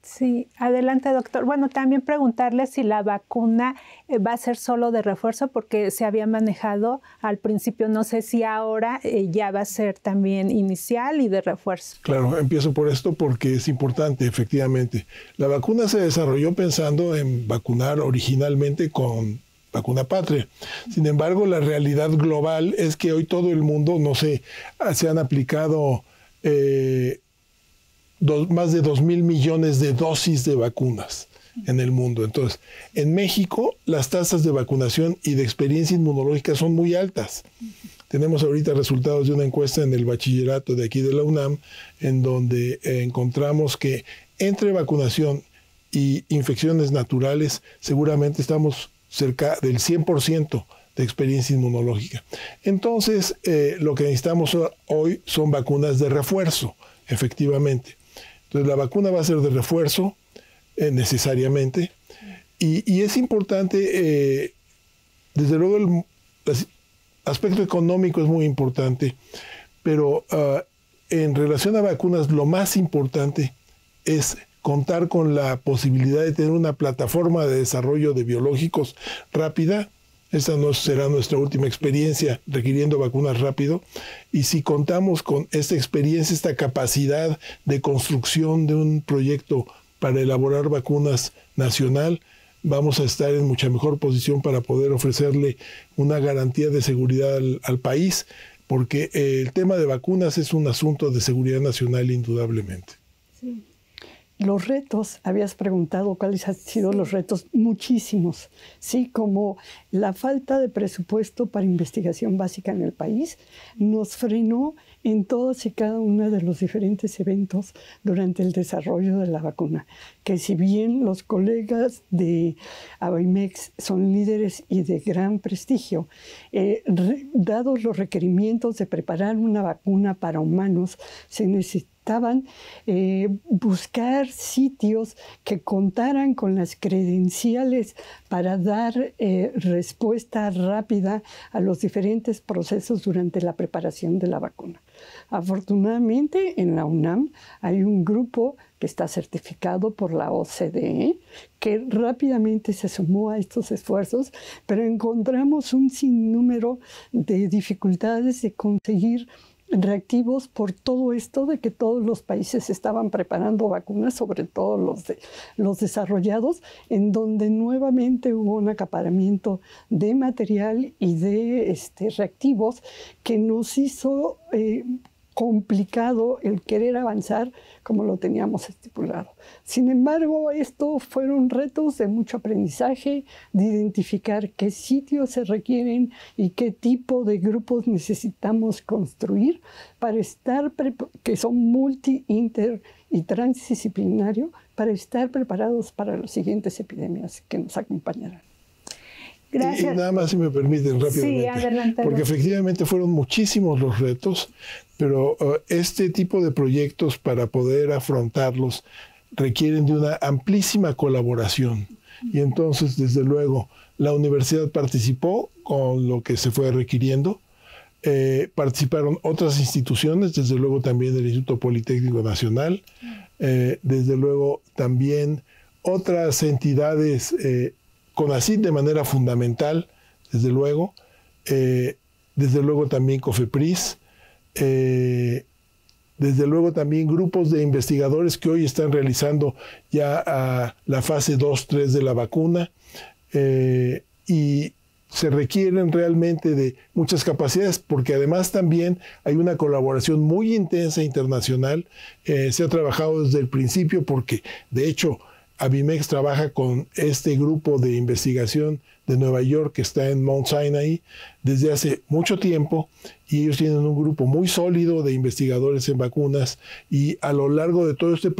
Sí, adelante doctor. Bueno, también preguntarle si la vacuna eh, va a ser solo de refuerzo porque se había manejado al principio, no sé si ahora eh, ya va a ser también inicial y de refuerzo. Claro, empiezo por esto porque es importante, efectivamente. La vacuna se desarrolló pensando en vacunar originalmente con vacuna patria. Sin embargo, la realidad global es que hoy todo el mundo, no sé, se han aplicado... Eh, más de 2 mil millones de dosis de vacunas en el mundo. Entonces, en México las tasas de vacunación y de experiencia inmunológica son muy altas. Tenemos ahorita resultados de una encuesta en el bachillerato de aquí de la UNAM, en donde eh, encontramos que entre vacunación y infecciones naturales seguramente estamos cerca del 100% de experiencia inmunológica. Entonces, eh, lo que necesitamos hoy son vacunas de refuerzo, efectivamente. Entonces la vacuna va a ser de refuerzo eh, necesariamente y, es importante, eh, desde luego el, aspecto económico es muy importante, pero ah, en relación a vacunas lo más importante es contar con la posibilidad de tener una plataforma de desarrollo de biológicos rápida esta no será nuestra última experiencia requiriendo vacunas rápido. Y si contamos con esta experiencia, esta capacidad de construcción de un proyecto para elaborar vacunas nacional, vamos a estar en mucha mejor posición para poder ofrecerle una garantía de seguridad al, país, porque eh, el tema de vacunas es un asunto de seguridad nacional indudablemente. Los retos, habías preguntado cuáles han sido los retos, muchísimos, sí, como la falta de presupuesto para investigación básica en el país nos frenó en todos y cada uno de los diferentes eventos durante el desarrollo de la vacuna, que si bien los colegas de ABIMEX son líderes y de gran prestigio, eh, dados los requerimientos de preparar una vacuna para humanos, se necesita estaban eh, buscar sitios que contaran con las credenciales para dar eh, respuesta rápida a los diferentes procesos durante la preparación de la vacuna. Afortunadamente, en la UNAM hay un grupo que está certificado por la OCDE, que rápidamente se sumó a estos esfuerzos, pero encontramos un sinnúmero de dificultades de conseguir reactivos por todo esto de que todos los países estaban preparando vacunas, sobre todo los, de, los desarrollados, en donde nuevamente hubo un acaparamiento de material y de este, reactivos que nos hizo eh, complicado el querer avanzar como lo teníamos estipulado. Sin embargo, estos fueron retos de mucho aprendizaje, de identificar qué sitios se requieren y qué tipo de grupos necesitamos construir para estar, que son multi, inter y transdisciplinario, para estar preparados para las siguientes epidemias que nos acompañarán. Gracias. nada más si me permiten rápidamente. Porque efectivamente fueron muchísimos los retos, pero uh, este tipo de proyectos para poder afrontarlos requieren de una amplísima colaboración. Y entonces, desde luego, la universidad participó con lo que se fue requiriendo. Eh, participaron otras instituciones, desde luego también el Instituto Politécnico Nacional, mm. eh, desde luego también otras entidades eh, ACID de manera fundamental, desde luego, eh, desde luego también COFEPRIS, eh, desde luego también grupos de investigadores que hoy están realizando ya ah, la fase 2, 3 de la vacuna, eh, y se requieren realmente de muchas capacidades, porque además también hay una colaboración muy intensa internacional. se ha trabajado desde el principio porque, de hecho, Avimex trabaja con este grupo de investigación de Nueva York que está en Mount Sinai desde hace mucho tiempo y ellos tienen un grupo muy sólido de investigadores en vacunas y a lo largo de todo este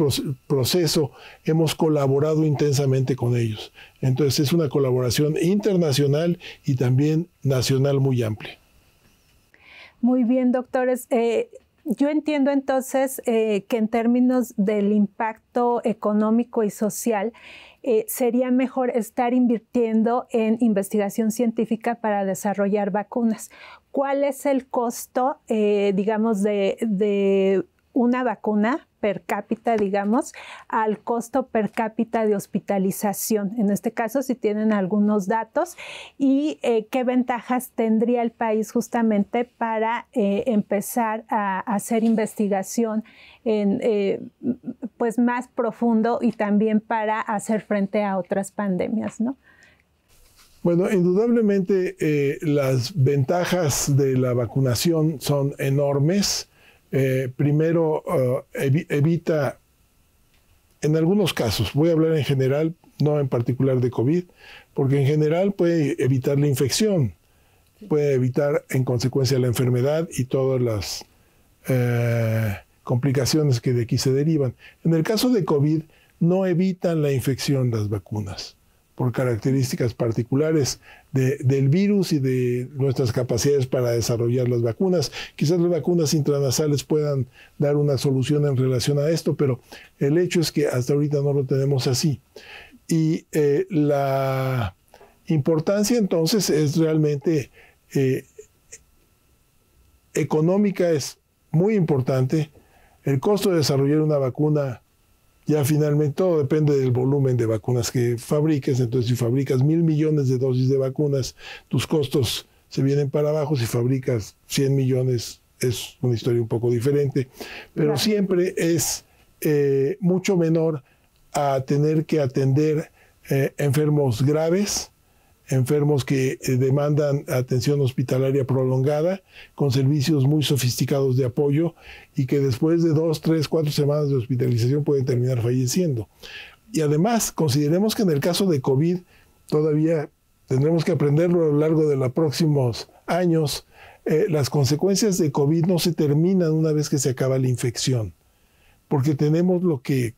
proceso hemos colaborado intensamente con ellos. Entonces es una colaboración internacional y también nacional muy amplia. Muy bien, doctores. Eh, yo entiendo entonces eh, que en términos del impacto económico y social, eh, sería mejor estar invirtiendo en investigación científica para desarrollar vacunas. ¿Cuál es el costo, eh, digamos, de una vacuna per cápita, digamos, al costo per cápita de hospitalización. En este caso, si tienen algunos datos y eh, qué ventajas tendría el país justamente para eh, empezar a, hacer investigación en, eh, pues más profundo y también para hacer frente a otras pandemias, Bueno, indudablemente las ventajas de la vacunación son enormes eh, primero eh, evita, en algunos casos, voy a hablar en general, no en particular de COVID, porque en general puede evitar la infección, puede evitar en consecuencia la enfermedad y todas las eh, complicaciones que de aquí se derivan. En el caso de COVID, no evitan la infección las vacunas por características particulares del virus y de nuestras capacidades para desarrollar las vacunas. Quizás las vacunas intranasales puedan dar una solución en relación a esto, pero el hecho es que hasta ahorita no lo tenemos así. Y eh, la importancia entonces es realmente eh, económica, es muy importante. El costo de desarrollar una vacuna ya finalmente todo depende del volumen de vacunas que fabriques. Entonces, si fabricas mil millones de dosis de vacunas, tus costos se vienen para abajo. Si fabricas 100 millones, es una historia un poco diferente. Pero siempre es eh, mucho menor a tener que atender eh, enfermos graves enfermos que eh, demandan atención hospitalaria prolongada, con servicios muy sofisticados de apoyo y que después de dos, tres, cuatro semanas de hospitalización pueden terminar falleciendo. Y además, consideremos que en el caso de COVID todavía tendremos que aprenderlo a lo largo de los próximos años. Eh, las consecuencias de COVID no se terminan una vez que se acaba la infección, porque tenemos lo que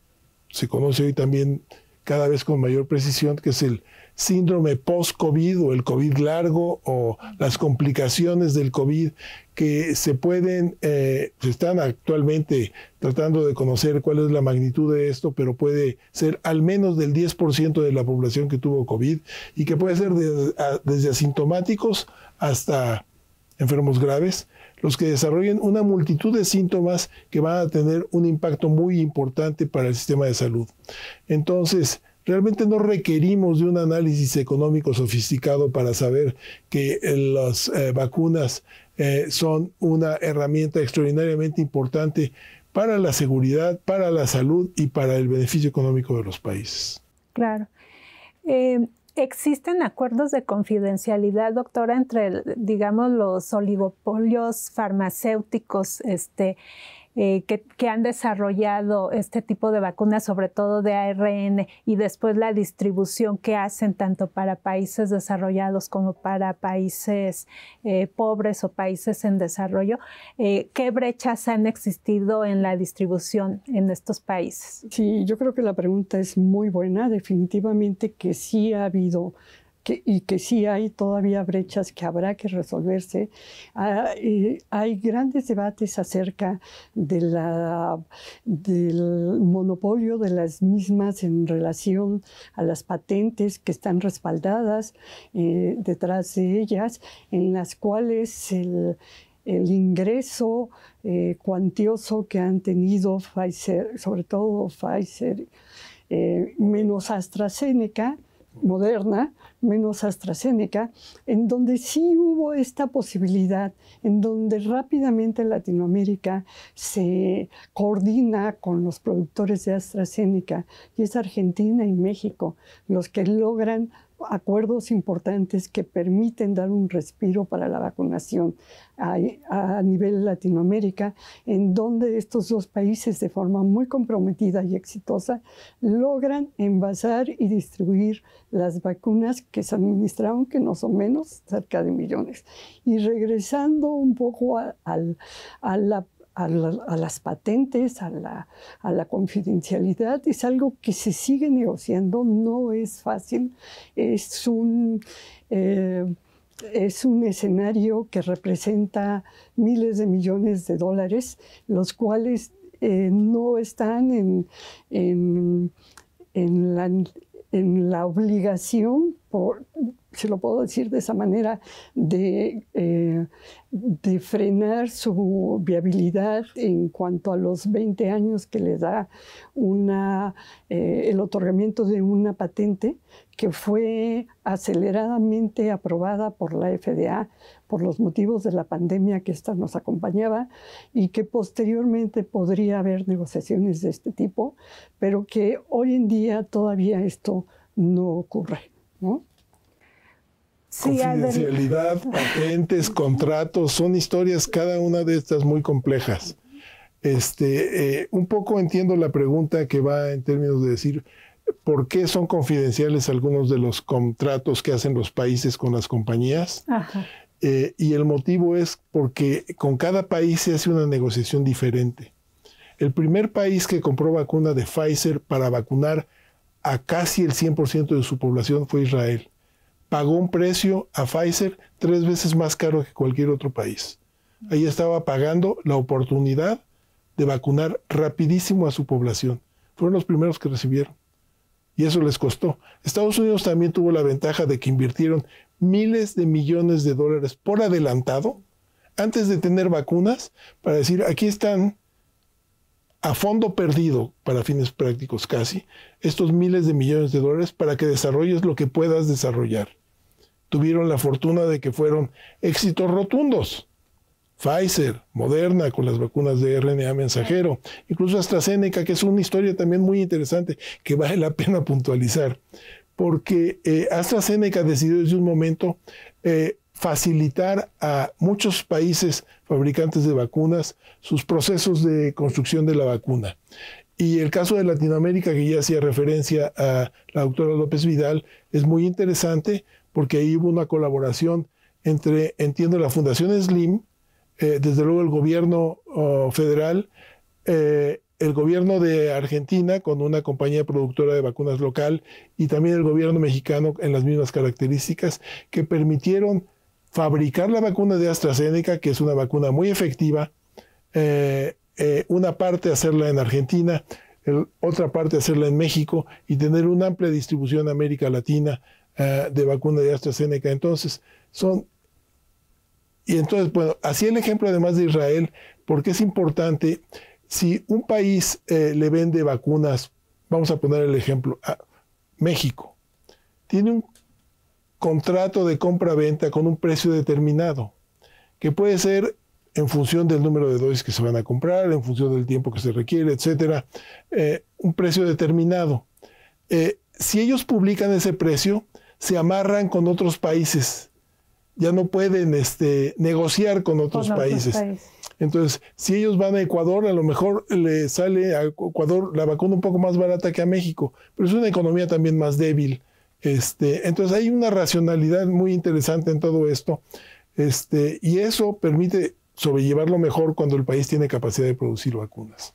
se conoce hoy también cada vez con mayor precisión, que es el síndrome post-COVID o el COVID largo o las complicaciones del COVID que se pueden, eh, se están actualmente tratando de conocer cuál es la magnitud de esto, pero puede ser al menos del 10% de la población que tuvo COVID y que puede ser desde asintomáticos hasta enfermos graves los que desarrollen una multitud de síntomas que van a tener un impacto muy importante para el sistema de salud. Entonces, Realmente no requerimos de un análisis económico sofisticado para saber que eh, las eh, vacunas eh, son una herramienta extraordinariamente importante para la seguridad, para la salud y para el beneficio económico de los países. Claro. Em, ¿Existen acuerdos de confidencialidad, doctora, entre, digamos, los oligopolios farmacéuticos? Este, eh, que, han desarrollado este tipo de vacunas, sobre todo de ARN, y después la distribución que hacen tanto para países desarrollados como para países eh, pobres o países en desarrollo, eh, ¿qué brechas han existido en la distribución en estos países? Sí, yo creo que la pregunta es muy buena. Definitivamente que sí ha habido y que sí hay todavía brechas que habrá que resolverse. Ah, hay grandes debates acerca del monopolio de las mismas en relación a las patentes que están respaldadas eh, detrás de ellas, en las cuales el, ingreso eh, cuantioso que han tenido Pfizer, sobre todo Pfizer, eh, menos AstraZeneca, Moderna, menos AstraZeneca, en donde sí hubo esta posibilidad, en donde rápidamente Latinoamérica se coordina con los productores de AstraZeneca, y es Argentina y México los que logran acuerdos importantes que permiten dar un respiro para la vacunación a, nivel Latinoamérica, en donde estos dos países de forma muy comprometida y exitosa logran envasar y distribuir las vacunas que se administraron, que no son menos, cerca de millones. Y regresando un poco a, a la a, las patentes, a la, confidencialidad. Es algo que se sigue negociando, no es fácil, es un... Eh, es un escenario que representa miles de millones de dólares, los cuales eh, no están en, en, la, en la obligación por, se lo puedo decir de esa manera, de, eh, frenar su viabilidad en cuanto a los 20 años que le da eh, el otorgamiento de una patente que fue aceleradamente aprobada por la FDA por los motivos de la pandemia que ésta nos acompañaba y que posteriormente podría haber negociaciones de este tipo, pero que hoy en día todavía esto no ocurre. Confidencialidad, patentes, contratos, son historias cada una de estas muy complejas. Este, eh, un poco entiendo la pregunta que va en términos de decir, ¿por qué son confidenciales algunos de los contratos que hacen los países con las compañías? Eh, y el motivo es porque con cada país se hace una negociación diferente. El primer país que compró vacuna de Pfizer para vacunar a casi el 100% de su población fue Israel pagó un precio a Pfizer tres veces más caro que cualquier otro país. Ahí estaba pagando la oportunidad de vacunar rapidísimo a su población. Fueron los primeros que recibieron. Y eso les costó. Estados Unidos también tuvo la ventaja de que invirtieron miles de millones de dólares por adelantado antes de tener vacunas para decir, aquí están, a fondo perdido, para fines prácticos casi, estos miles de millones de dólares para que desarrolles lo que puedas desarrollar. Tuvieron la fortuna de que fueron éxitos rotundos. Pfizer, Moderna con las vacunas de RNA mensajero, incluso AstraZeneca, que es una historia también muy interesante que vale la pena puntualizar, porque eh, AstraZeneca decidió desde un momento eh, facilitar a muchos países fabricantes de vacunas sus procesos de construcción de la vacuna. Y el caso de Latinoamérica, que ya hacía referencia a la doctora López Vidal, es muy interesante porque ahí hubo una colaboración entre, entiendo, la Fundación Slim, eh, desde luego el gobierno oh, federal, eh, el gobierno de Argentina con una compañía productora de vacunas local y también el gobierno mexicano en las mismas características que permitieron fabricar la vacuna de AstraZeneca, que es una vacuna muy efectiva, eh, eh, una parte hacerla en Argentina, otra parte hacerla en México y tener una amplia distribución en América Latina eh, de vacuna de AstraZeneca. Entonces, son... Y entonces, bueno, así el ejemplo además de Israel, porque es importante, si un país le vende vacunas, vamos a poner el ejemplo, a México, tiene un contrato de compra-venta con un precio determinado, que puede ser en función del número de dosis que se van a comprar, en función del tiempo que se requiere, etcétera, eh, un precio determinado. Eh, si ellos publican ese precio, se amarran con otros países. Ya no pueden este, negociar con otros, países. Entonces, si ellos van a Ecuador, a lo mejor le sale a Ecuador la vacuna un poco más barata que a México, pero es una economía también más débil. Este, entonces hay una racionalidad muy interesante en todo esto este, y eso permite sobrellevarlo mejor cuando el país tiene capacidad de producir vacunas.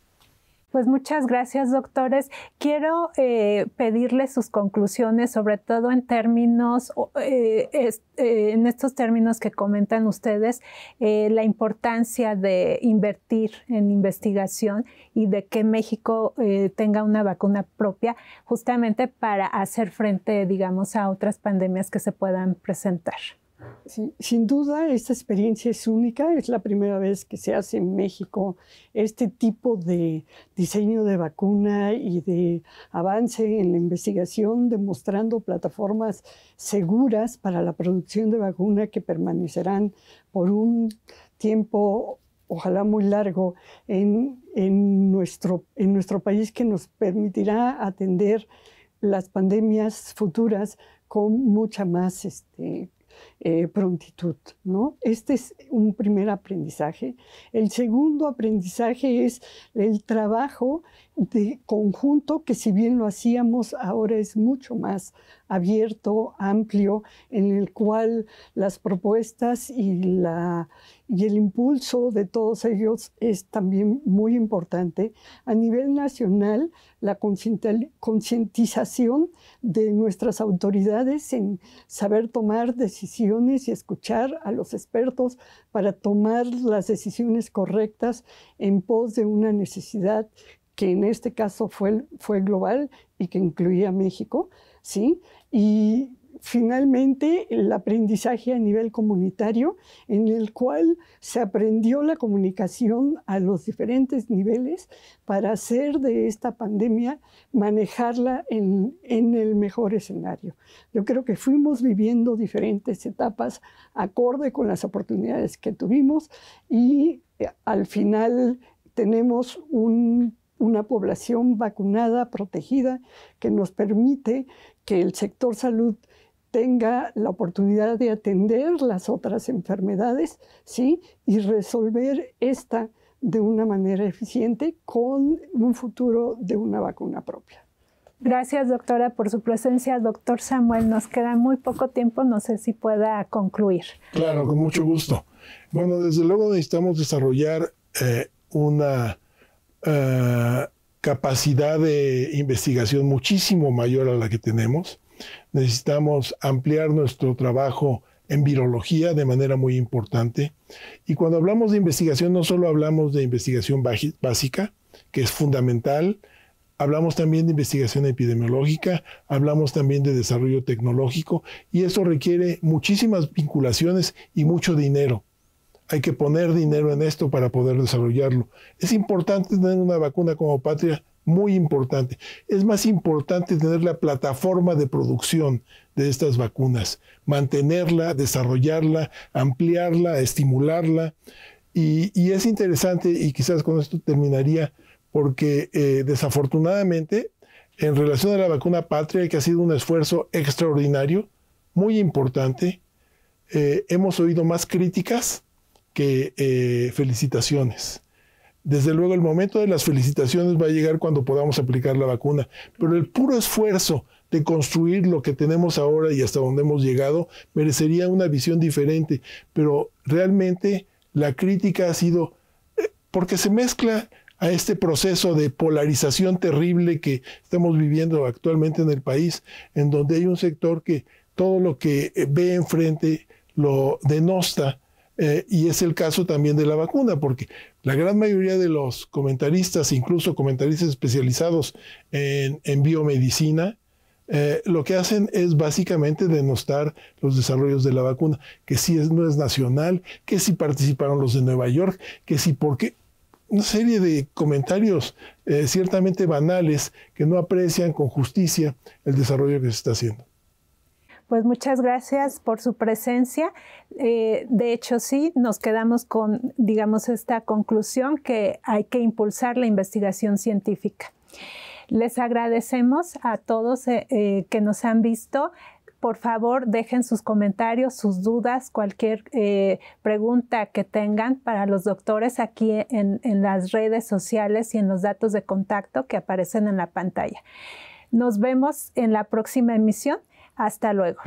Pues muchas gracias, doctores. Quiero eh, pedirles sus conclusiones, sobre todo en términos, eh, eh, en estos términos que comentan ustedes, la importancia de invertir en investigación y de que México tenga una vacuna propia, justamente para hacer frente, digamos, a otras pandemias que se puedan presentar sin duda, esta experiencia es única. Es la primera vez que se hace en México este tipo de diseño de vacuna y de avance en la investigación, demostrando plataformas seguras para la producción de vacuna que permanecerán por un tiempo ojalá muy largo, en, nuestro, en nuestro país que nos permitirá atender las pandemias futuras con mucha más este, eh, prontitud. ¿no? Este es un primer aprendizaje. El segundo aprendizaje es el trabajo de conjunto que si bien lo hacíamos ahora es mucho más abierto, amplio, en el cual las propuestas y, la, y el impulso de todos ellos es también muy importante. A nivel nacional, la concientización de nuestras autoridades en saber tomar decisiones y escuchar a los expertos para tomar las decisiones correctas en pos de una necesidad que en este caso fue, fue global y que incluía México, ¿sí? Y finalmente el aprendizaje a nivel comunitario, en el cual se aprendió la comunicación a los diferentes niveles para hacer de esta pandemia manejarla en, en el mejor escenario. Yo creo que fuimos viviendo diferentes etapas acorde con las oportunidades que tuvimos y eh, al final tenemos un una población vacunada, protegida, que nos permite que el sector salud tenga la oportunidad de atender las otras enfermedades, ¿sí? Y resolver esta de una manera eficiente con un futuro de una vacuna propia. Gracias, doctora, por su presencia. Doctor Samuel, nos queda muy poco tiempo, no sé si pueda concluir. Claro, con mucho gusto. Bueno, desde luego necesitamos desarrollar eh, una eh, capacidad de investigación muchísimo mayor a la que tenemos. Necesitamos ampliar nuestro trabajo en virología de manera muy importante. Y cuando hablamos de investigación, no solo hablamos de investigación básica, que es fundamental, hablamos también de investigación epidemiológica, hablamos también de desarrollo tecnológico, y eso requiere muchísimas vinculaciones y mucho dinero hay que poner dinero en esto para poder desarrollarlo. Es importante tener una vacuna como patria, muy importante. Es más importante tener la plataforma de producción de estas vacunas, mantenerla, desarrollarla, ampliarla, estimularla. Y, es interesante, y quizás con esto terminaría, porque eh, desafortunadamente, en relación a la vacuna patria, que ha sido un esfuerzo extraordinario, muy importante, eh, hemos oído más críticas que eh, felicitaciones. Desde luego el momento de las felicitaciones va a llegar cuando podamos aplicar la vacuna, pero el puro esfuerzo de construir lo que tenemos ahora y hasta donde hemos llegado merecería una visión diferente, pero realmente la crítica ha sido eh, porque se mezcla a este proceso de polarización terrible que estamos viviendo actualmente en el país, en donde hay un sector que todo lo que eh, ve enfrente lo denosta eh, y es el caso también de la vacuna, porque la gran mayoría de los comentaristas, incluso comentaristas especializados en, biomedicina, eh, lo que hacen es básicamente denostar los desarrollos de la vacuna, que si no es nacional, que si participaron los de Nueva York, que si porque una serie de comentarios eh, ciertamente banales que no aprecian con justicia el desarrollo que se está haciendo. Pues muchas gracias por su presencia. Eh, de hecho, sí, nos quedamos con, digamos, esta conclusión que hay que impulsar la investigación científica. Les agradecemos a todos eh, eh, que nos han visto. Por favor, dejen sus comentarios, sus dudas, cualquier pregunta que tengan para los doctores aquí e, en las redes sociales y en los datos de contacto que aparecen en la pantalla. Nos vemos en la próxima emisión. Hasta luego.